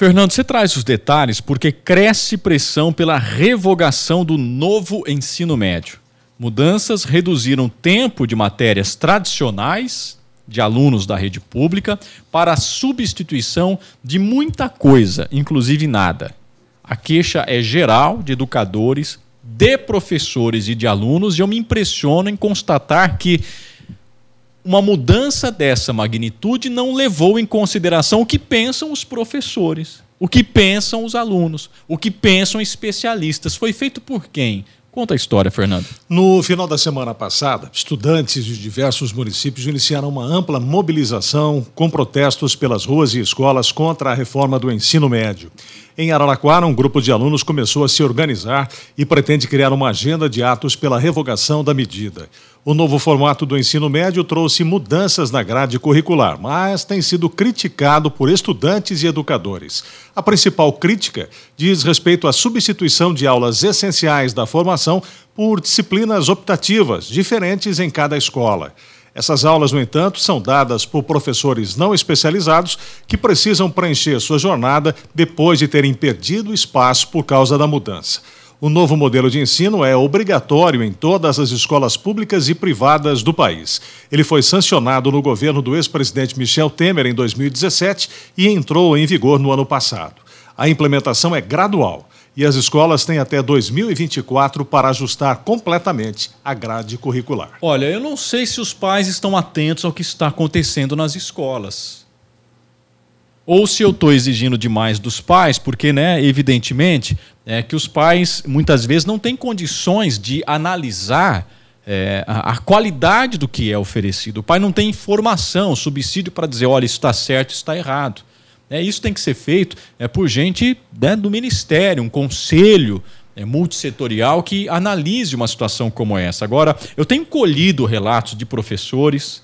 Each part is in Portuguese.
Fernando, você traz os detalhes porque cresce pressão pela revogação do novo ensino médio. Mudanças reduziram tempo de matérias tradicionais de alunos da rede pública para a substituição de muita coisa, inclusive nada. A queixa é geral de educadores, de professores e de alunos, e eu me impressiono em constatar que uma mudança dessa magnitude não levou em consideração o que pensam os professores, o que pensam os alunos, o que pensam especialistas. Foi feito por quem? Conta a história, Fernando. No final da semana passada, estudantes de diversos municípios iniciaram uma ampla mobilização com protestos pelas ruas e escolas contra a reforma do ensino médio. Em Araraquara, um grupo de alunos começou a se organizar e pretende criar uma agenda de atos pela revogação da medida. O novo formato do ensino médio trouxe mudanças na grade curricular, mas tem sido criticado por estudantes e educadores. A principal crítica diz respeito à substituição de aulas essenciais da formação por disciplinas optativas, diferentes em cada escola. Essas aulas, no entanto, são dadas por professores não especializados que precisam preencher sua jornada depois de terem perdido espaço por causa da mudança. O novo modelo de ensino é obrigatório em todas as escolas públicas e privadas do país. Ele foi sancionado no governo do ex-presidente Michel Temer em 2017 e entrou em vigor no ano passado. A implementação é gradual e as escolas têm até 2024 para ajustar completamente a grade curricular. Olha, eu não sei se os pais estão atentos ao que está acontecendo nas escolas. Ou se eu estou exigindo demais dos pais, porque, né, evidentemente, é que os pais muitas vezes não têm condições de analisar é, a, a, qualidade do que é oferecido. O pai não tem informação, subsídio para dizer, olha, isso está certo, isso está errado. É, isso tem que ser feito é, por gente né, do ministério, um conselho é, multissetorial que analise uma situação como essa. Agora, eu tenho colhido relatos de professores,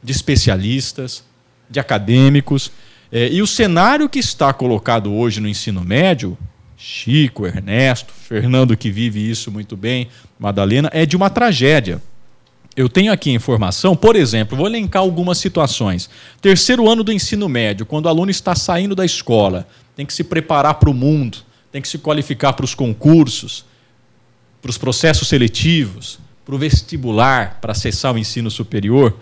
de especialistas, de acadêmicos é, e o cenário que está colocado hoje no ensino médio, Chico, Ernesto, Fernando, que vive isso muito bem, Madalena, é de uma tragédia. Eu tenho aqui informação, por exemplo, vou elencar algumas situações. Terceiro ano do ensino médio, quando o aluno está saindo da escola, tem que se preparar para o mundo, tem que se qualificar para os concursos, para os processos seletivos, para o vestibular, para acessar o ensino superior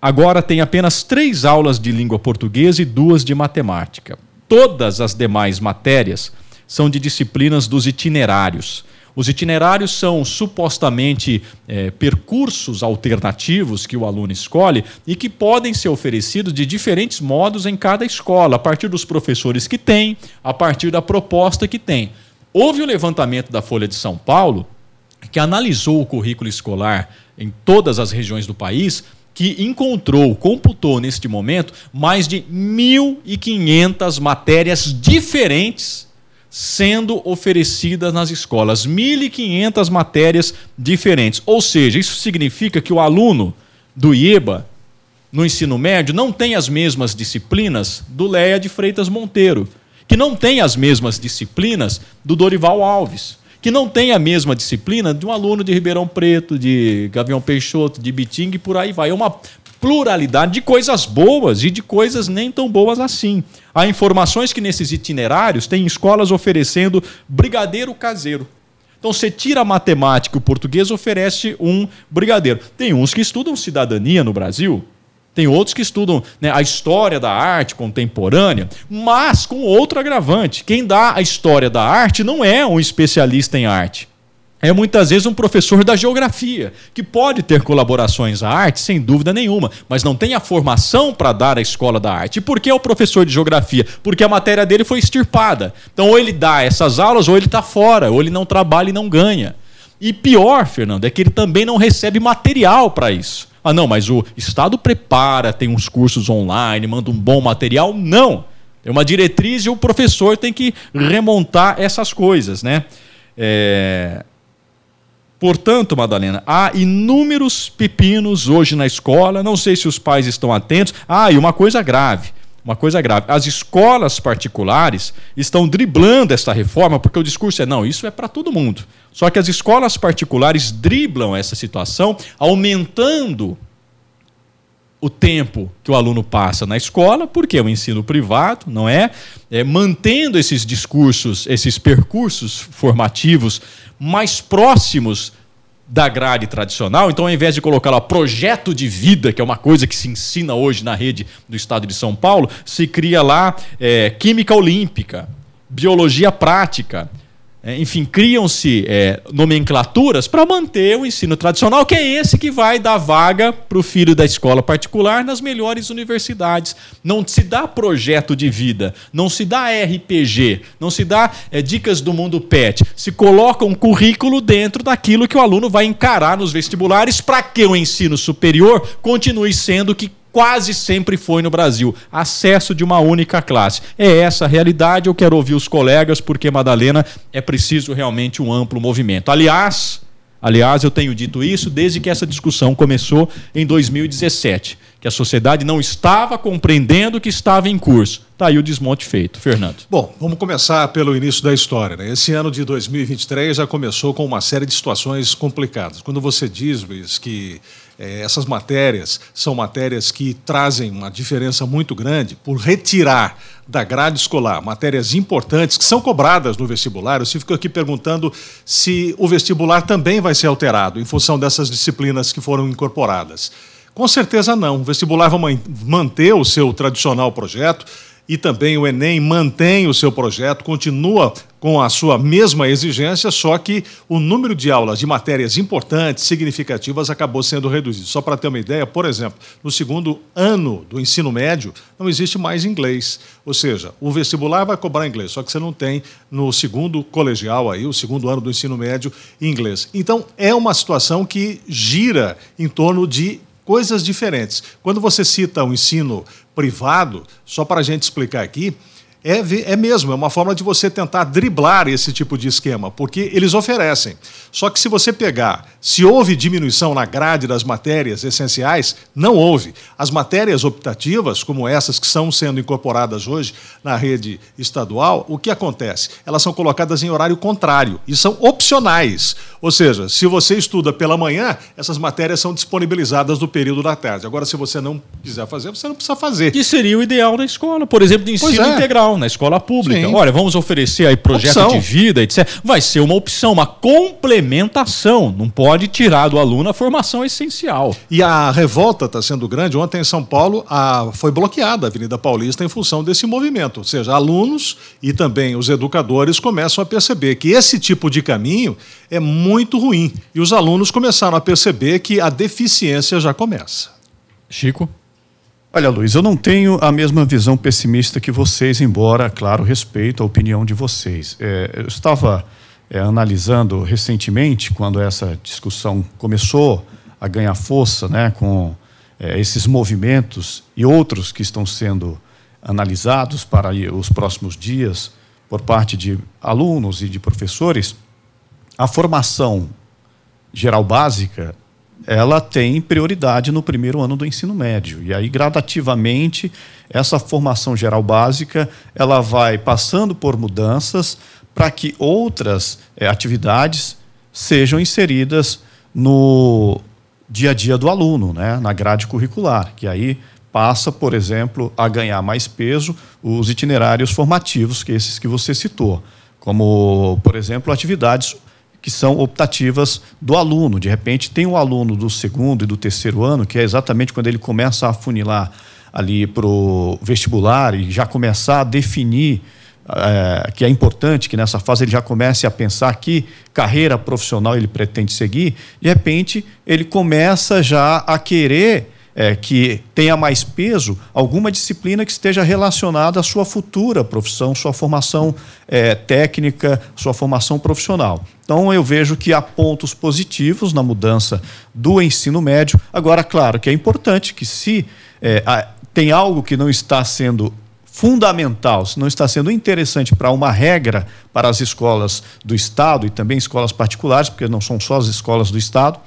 agora tem apenas três aulas de língua portuguesa e duas de matemática. Todas as demais matérias são de disciplinas dos itinerários. Os itinerários são supostamente é, percursos alternativos que o aluno escolhe e que podem ser oferecidos de diferentes modos em cada escola, a partir dos professores que tem, a partir da proposta que tem. Houve o um levantamento da Folha de São Paulo que analisou o currículo escolar em todas as regiões do país que encontrou, computou neste momento, mais de 1.500 matérias diferentes sendo oferecidas nas escolas. 1.500 matérias diferentes. Ou seja, isso significa que o aluno do IEBA, no ensino médio, não tem as mesmas disciplinas do Leia de Freitas Monteiro, que não tem as mesmas disciplinas do Dorival Alves que não tem a mesma disciplina de um aluno de Ribeirão Preto, de Gavião Peixoto, de Biting e por aí vai. É uma pluralidade de coisas boas e de coisas nem tão boas assim. Há informações que nesses itinerários tem escolas oferecendo brigadeiro caseiro. Então você tira a matemática, o português oferece um brigadeiro. Tem uns que estudam cidadania no Brasil, tem outros que estudam né, a história da arte contemporânea, mas com outro agravante. Quem dá a história da arte não é um especialista em arte é muitas vezes um professor da geografia, que pode ter colaborações à arte, sem dúvida nenhuma, mas não tem a formação para dar à escola da arte. E por que é o professor de geografia? Porque a matéria dele foi extirpada. Então, ou ele dá essas aulas, ou ele está fora, ou ele não trabalha e não ganha. E pior, Fernando, é que ele também não recebe material para isso. Ah, não, mas o Estado prepara, tem uns cursos online, manda um bom material. Não! é uma diretriz e o professor tem que remontar essas coisas, né? É... Portanto, Madalena, há inúmeros pepinos hoje na escola. Não sei se os pais estão atentos. Ah, e uma coisa grave: uma coisa grave. As escolas particulares estão driblando essa reforma, porque o discurso é: não, isso é para todo mundo. Só que as escolas particulares driblam essa situação, aumentando o tempo que o aluno passa na escola, porque é o um ensino privado, não é? é? Mantendo esses discursos, esses percursos formativos mais próximos da grade tradicional. Então, ao invés de colocar lá projeto de vida, que é uma coisa que se ensina hoje na rede do estado de São Paulo, se cria lá é, química olímpica, biologia prática, é, enfim, criam-se é, nomenclaturas para manter o ensino tradicional, que é esse que vai dar vaga para o filho da escola particular nas melhores universidades. Não se dá projeto de vida, não se dá RPG, não se dá é, dicas do mundo pet. Se coloca um currículo dentro daquilo que o aluno vai encarar nos vestibulares para que o ensino superior continue sendo o que quase sempre foi no Brasil, acesso de uma única classe. É essa a realidade, eu quero ouvir os colegas, porque Madalena é preciso realmente um amplo movimento. Aliás, aliás, eu tenho dito isso desde que essa discussão começou em 2017, que a sociedade não estava compreendendo o que estava em curso. Está aí o desmonte feito. Fernando. Bom, vamos começar pelo início da história. Né? Esse ano de 2023 já começou com uma série de situações complicadas. Quando você diz, Luiz, que é, essas matérias são matérias que trazem uma diferença muito grande por retirar da grade escolar matérias importantes que são cobradas no vestibular. Eu fico aqui perguntando se o vestibular também vai ser alterado em função dessas disciplinas que foram incorporadas. Com certeza não. O vestibular vai manter o seu tradicional projeto e também o Enem mantém o seu projeto, continua com a sua mesma exigência, só que o número de aulas de matérias importantes, significativas, acabou sendo reduzido. Só para ter uma ideia, por exemplo, no segundo ano do ensino médio, não existe mais inglês. Ou seja, o vestibular vai cobrar inglês, só que você não tem no segundo colegial, aí, o segundo ano do ensino médio, inglês. Então, é uma situação que gira em torno de coisas diferentes. Quando você cita o ensino privado, só para a gente explicar aqui, é, é mesmo, é uma forma de você tentar driblar esse tipo de esquema, porque eles oferecem. Só que se você pegar, se houve diminuição na grade das matérias essenciais, não houve. As matérias optativas, como essas que são sendo incorporadas hoje na rede estadual, o que acontece? Elas são colocadas em horário contrário e são opcionais. Ou seja, se você estuda pela manhã, essas matérias são disponibilizadas no período da tarde. Agora, se você não quiser fazer, você não precisa fazer. Que seria o ideal na escola, por exemplo, de ensino é. integral na escola pública. Sim. Olha, vamos oferecer aí projeto opção. de vida, etc. Vai ser uma opção, uma complementação. Não pode tirar do aluno a formação essencial. E a revolta está sendo grande. Ontem em São Paulo a, foi bloqueada a Avenida Paulista em função desse movimento. Ou seja, alunos e também os educadores começam a perceber que esse tipo de caminho é muito ruim. E os alunos começaram a perceber que a deficiência já começa. Chico? Olha, Luiz, eu não tenho a mesma visão pessimista que vocês, embora, claro, respeito a opinião de vocês. É, eu estava é, analisando recentemente, quando essa discussão começou a ganhar força, né, com é, esses movimentos e outros que estão sendo analisados para os próximos dias por parte de alunos e de professores, a formação geral básica ela tem prioridade no primeiro ano do ensino médio. E aí, gradativamente, essa formação geral básica, ela vai passando por mudanças para que outras é, atividades sejam inseridas no dia a dia do aluno, né? na grade curricular, que aí passa, por exemplo, a ganhar mais peso os itinerários formativos, que é esses que você citou, como, por exemplo, atividades que são optativas do aluno. De repente, tem o um aluno do segundo e do terceiro ano, que é exatamente quando ele começa a funilar ali para o vestibular e já começar a definir é, que é importante que nessa fase ele já comece a pensar que carreira profissional ele pretende seguir, de repente ele começa já a querer é, que tenha mais peso alguma disciplina que esteja relacionada à sua futura profissão, sua formação é, técnica, sua formação profissional. Então, eu vejo que há pontos positivos na mudança do ensino médio. Agora, claro que é importante que, se é, tem algo que não está sendo fundamental, se não está sendo interessante para uma regra para as escolas do Estado e também escolas particulares, porque não são só as escolas do Estado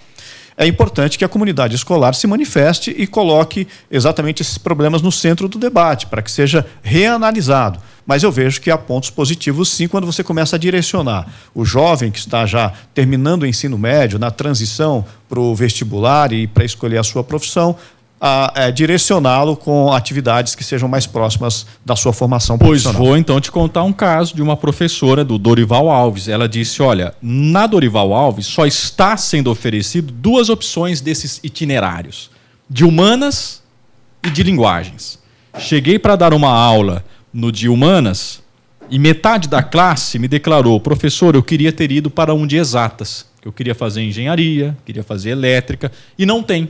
é importante que a comunidade escolar se manifeste e coloque exatamente esses problemas no centro do debate, para que seja reanalisado. Mas eu vejo que há pontos positivos sim quando você começa a direcionar o jovem que está já terminando o ensino médio, na transição para o vestibular e para escolher a sua profissão, a, é, direcioná-lo com atividades que sejam mais próximas da sua formação profissional. Pois vou então te contar um caso de uma professora do Dorival Alves. Ela disse: olha, na Dorival Alves só está sendo oferecido duas opções desses itinerários: de humanas e de linguagens. Cheguei para dar uma aula no de humanas e metade da classe me declarou: professor, eu queria ter ido para um de exatas. Eu queria fazer engenharia, queria fazer elétrica e não tem.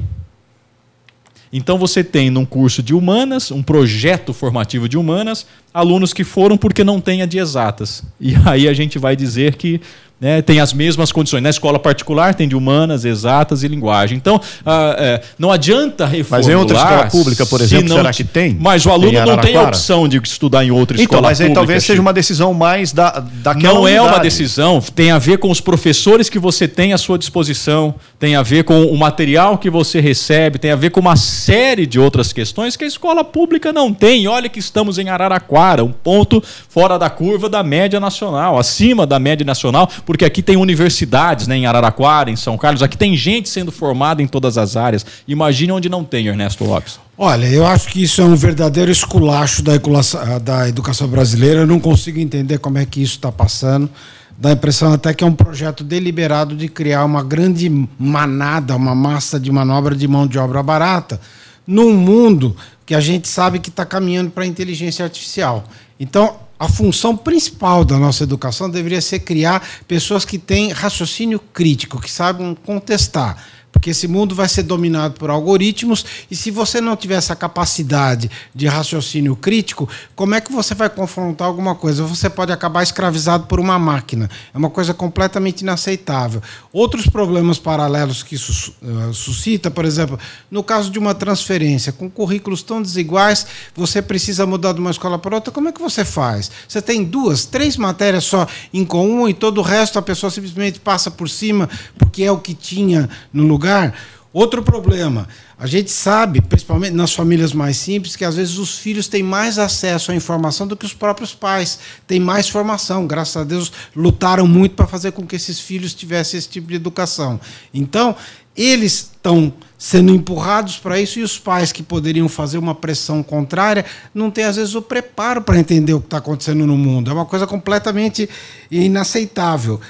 Então você tem num curso de humanas, um projeto formativo de humanas, alunos que foram porque não têm a de exatas. E aí a gente vai dizer que né, tem as mesmas condições. Na escola particular tem de humanas, exatas e linguagem. Então, ah, é, não adianta reformular... Mas em outra escola pública, por exemplo, não, será que tem? Mas o aluno tem não tem a opção de estudar em outra então, escola mas pública. talvez seja uma decisão mais da, daquela Não unidade. é uma decisão, tem a ver com os professores que você tem à sua disposição, tem a ver com o material que você recebe, tem a ver com uma série de outras questões que a escola pública não tem. Olha que estamos em Araraquara, um ponto fora da curva da média nacional, acima da média nacional, porque aqui tem universidades, né, em Araraquara, em São Carlos, aqui tem gente sendo formada em todas as áreas. Imagine onde não tem, Ernesto Lopes. Olha, eu acho que isso é um verdadeiro esculacho da, ah, da educação brasileira. Eu não consigo entender como é que isso está passando. Dá a impressão até que é um projeto deliberado de criar uma grande manada, uma massa de manobra de mão de obra barata, num mundo que a gente sabe que está caminhando para a inteligência artificial. Então, a função principal da nossa educação deveria ser criar pessoas que têm raciocínio crítico, que sabem contestar porque esse mundo vai ser dominado por algoritmos e se você não tiver essa capacidade de raciocínio crítico, como é que você vai confrontar alguma coisa? Você pode acabar escravizado por uma máquina. É uma coisa completamente inaceitável. Outros problemas paralelos que isso eh, suscita, por exemplo, no caso de uma transferência, com currículos tão desiguais, você precisa mudar de uma escola para outra, como é que você faz? Você tem duas, três matérias só em comum e todo o resto a pessoa simplesmente passa por cima porque é o que tinha no lugar lugar. Outro problema, a gente sabe, principalmente nas famílias mais simples, que às vezes os filhos têm mais acesso à informação do que os próprios pais, têm mais formação. Graças a Deus, lutaram muito para fazer com que esses filhos tivessem esse tipo de educação. Então, eles estão sendo empurrados para isso e os pais que poderiam fazer uma pressão contrária não têm, às vezes, o preparo para entender o que está acontecendo no mundo. É uma coisa completamente inaceitável.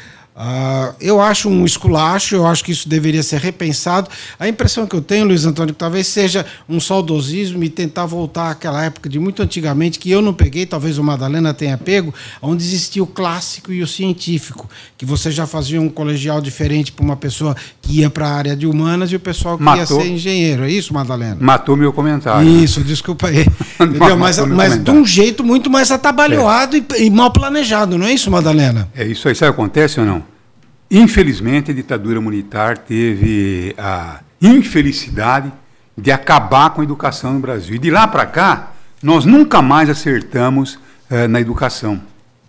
Uh, eu acho um esculacho, eu acho que isso deveria ser repensado. A impressão que eu tenho, Luiz Antônio, que talvez seja um saudosismo e tentar voltar àquela época de muito antigamente, que eu não peguei, talvez o Madalena tenha pego, onde existia o clássico e o científico, que você já fazia um colegial diferente para uma pessoa que ia para a área de humanas e o pessoal que Matou. ia ser engenheiro. É isso, Madalena? Matou meu comentário. Isso, desculpa aí. mas, mas de um jeito muito mais atabalhoado é. e, e mal planejado, não é isso, Madalena? É isso aí. Sabe o que acontece ou não? Infelizmente, a ditadura militar teve a infelicidade de acabar com a educação no Brasil. E de lá para cá, nós nunca mais acertamos eh, na educação.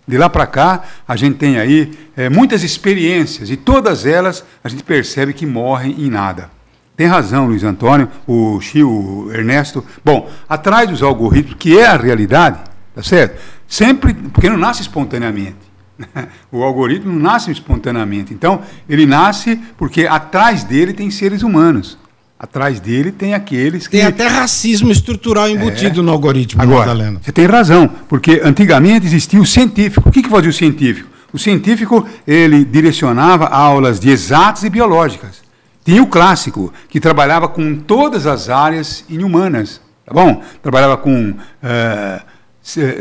De lá para cá, a gente tem aí eh, muitas experiências e todas elas a gente percebe que morrem em nada. Tem razão, Luiz Antônio, o Chio, o Ernesto. Bom, atrás dos algoritmos, que é a realidade, tá certo? Sempre, porque não nasce espontaneamente. O algoritmo nasce espontaneamente. Então, ele nasce porque atrás dele tem seres humanos. Atrás dele tem aqueles que. Tem até racismo estrutural é. embutido é. no algoritmo, Agora, Madalena. Você tem razão, porque antigamente existia o científico. O que, que fazia o científico? O científico ele direcionava aulas de exatas e biológicas. Tinha o clássico, que trabalhava com todas as áreas inhumanas. Tá bom? Trabalhava com. Uh,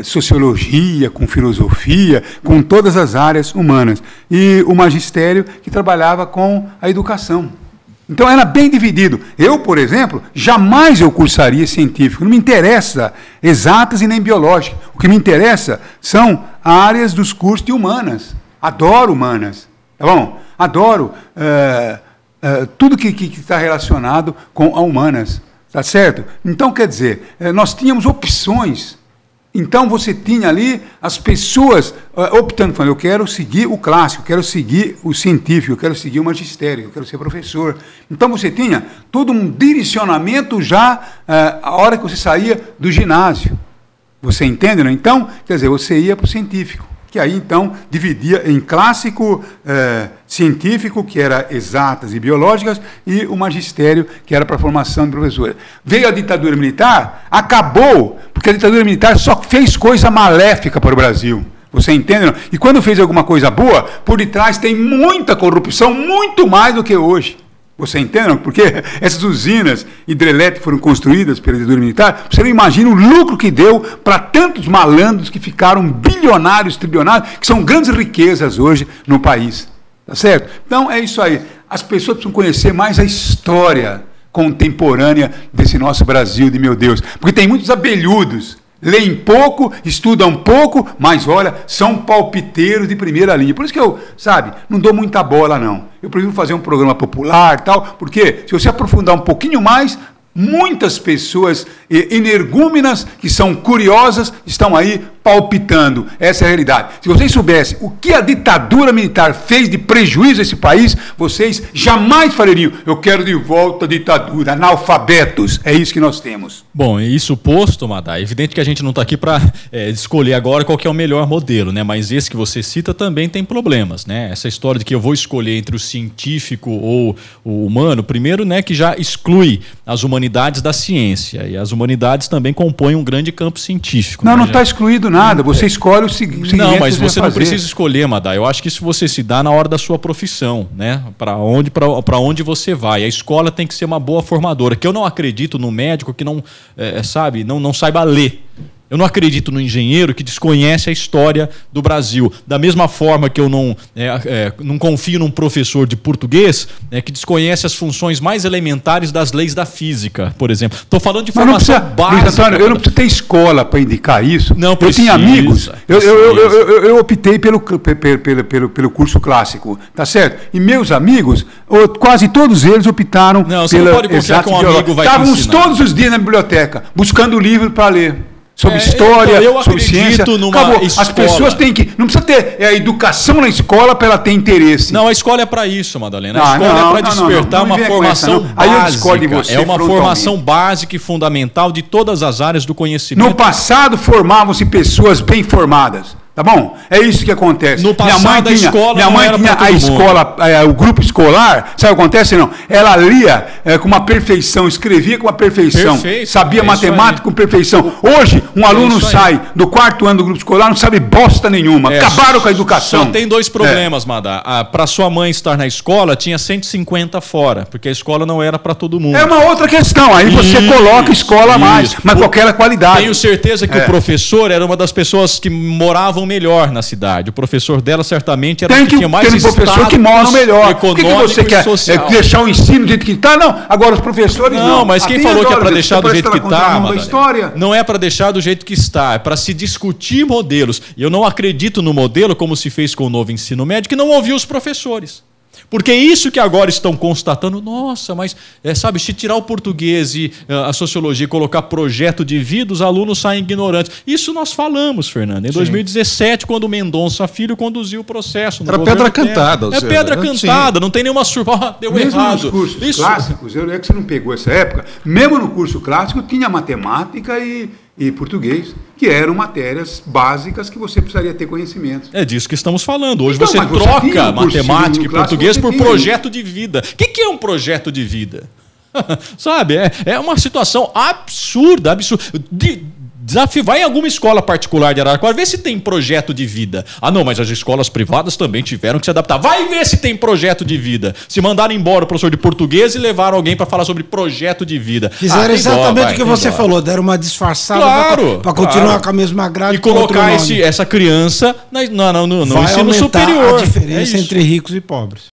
sociologia, com filosofia, com todas as áreas humanas. E o magistério que trabalhava com a educação. Então era bem dividido. Eu, por exemplo, jamais eu cursaria científico. Não me interessa exatas e nem biológicas. O que me interessa são áreas dos cursos de humanas. Adoro humanas. Tá bom? Adoro eh, eh, tudo que está relacionado com a humanas. Tá certo? Então, quer dizer, eh, nós tínhamos opções então você tinha ali as pessoas eh, optando, falando, eu quero seguir o clássico, eu quero seguir o científico, eu quero seguir o magistério, eu quero ser professor. Então você tinha todo um direcionamento já uh, a hora que você saía do ginásio. Você entende, não? Então, quer dizer, você ia para o científico que aí então dividia em clássico eh, científico, que era exatas e biológicas, e o magistério, que era para formação de professores. Veio a ditadura militar, acabou, porque a ditadura militar só fez coisa maléfica para o Brasil. Você entende? Não? E quando fez alguma coisa boa, por detrás tem muita corrupção, muito mais do que hoje. Você entende? Porque essas usinas hidrelétricas foram construídas pela ditadura militar. Você não imagina o lucro que deu para tantos malandros que ficaram bilionários, trilionários, que são grandes riquezas hoje no país. Tá certo? Então é isso aí. As pessoas precisam conhecer mais a história contemporânea desse nosso Brasil, de meu Deus. Porque tem muitos abelhudos leem pouco, estudam pouco, mas olha, são palpiteiros de primeira linha. Por isso que eu, sabe, não dou muita bola, não. Eu prefiro fazer um programa popular tal, porque se você aprofundar um pouquinho mais, muitas pessoas eh, energúmenas que são curiosas estão aí palpitando essa é realidade. Se vocês soubessem o que a ditadura militar fez de prejuízo a esse país, vocês jamais falariam: eu quero de volta a ditadura, analfabetos. É isso que nós temos. Bom, isso posto, Madá, é evidente que a gente não está aqui para é, escolher agora qual é o melhor modelo, né? Mas esse que você cita também tem problemas, né? Essa história de que eu vou escolher entre o científico ou o humano, primeiro, né, que já exclui as humanidades da ciência e as humanidades também compõem um grande campo científico. Não, né? não está excluído nada. Hum, você é. escolhe o seguinte. Não, mas você, não precisa escolher, Madá. Eu acho que isso você se dá na hora da sua profissão, né? Para onde, pra, onde você vai. A escola tem que ser uma boa formadora. Que eu não acredito no médico que não, é, é sabe, não, não saiba ler. Eu não acredito no engenheiro que desconhece a história do Brasil. Da mesma forma que eu não, é, é, não confio num professor de português é, que desconhece as funções mais elementares das leis da física, por exemplo. Estou falando de formação precisa, básica. Antônio, eu não preciso ter escola para indicar isso. Não, precisa, Eu tenho amigos. Eu, eu, eu, eu, optei pelo, pelo, pelo, pelo curso clássico, tá certo? E meus amigos, quase todos eles optaram não, você pela... Não, pode confiar que um amigo vai Estávamos todos os dias na biblioteca, buscando livro para ler sobre é, história, eu sobre ciência. Numa Acabou. As pessoas têm que. Não precisa ter é, educação na escola para ela ter interesse. Não, a escola é para isso, Madalena. A ah, é não, escola não, é para despertar não, uma formação essa, básica. Aí eu discordo você. É uma formação básica e fundamental de todas as áreas do conhecimento. No passado formavam-se pessoas bem formadas. Tá bom? É isso que acontece. No passado, minha mãe tinha, a escola minha mãe tinha a escola, é, o grupo escolar, sabe o que acontece? Não. Ela lia é, com uma perfeição, escrevia com uma perfeição, Perfeito. sabia é matemática com perfeição. Hoje, um é aluno sai do quarto ano do grupo escolar, não sabe bosta nenhuma. É. Acabaram com a educação. Só tem dois é. problemas, Madá. Ah, para sua mãe estar na escola, tinha 150 fora, porque a escola não era para todo mundo. É uma outra questão. Aí você isso, coloca escola isso. mais, mas o, qualquer qualidade. Tenho certeza que o professor era uma das pessoas que moravam melhor na cidade. O professor dela certamente era tem que, o que tinha mais tem um professor que mostra melhor. econômico que, que você quer, é social. É, deixar o ensino do jeito que está? Não, agora os professores não. Não, mas quem falou que é para deixar do jeito que está, não é para deixar do jeito que está, é para se discutir modelos. E eu não acredito no modelo como se fez com o novo ensino médio, que não ouviu os professores. Porque é isso que agora estão constatando, nossa, mas é, sabe, se tirar o português e uh, a sociologia e colocar projeto de vida, os alunos saem ignorantes. Isso nós falamos, Fernando, em Sim. 2017, quando Mendonça Filho conduziu o processo. Era pedra cantada. É pedra né? cantada, não tem nenhuma surpresa. Ah, deu mesmo errado. Nos cursos isso... clássicos, eu é que você não pegou essa época, mesmo no curso clássico tinha matemática e e português, que eram matérias básicas que você precisaria ter conhecimento. É disso que estamos falando. Hoje então, você troca você matemática e português por projeto de vida. O que, que é um projeto de vida? Sabe, é, é uma situação absurda, absurda. De, desafio, vai em alguma escola particular de Araraquara, vê se tem projeto de vida. Ah, não, mas as escolas privadas também tiveram que se adaptar. Vai ver se tem projeto de vida. Se mandaram embora o professor de português e levaram alguém para falar sobre projeto de vida. Fizeram ah, exatamente o que você falou, deram uma disfarçada claro, para continuar claro. com a mesma grade. E colocar esse, essa criança na, na, na, no, no ensino superior. A é diferença é entre ricos e pobres.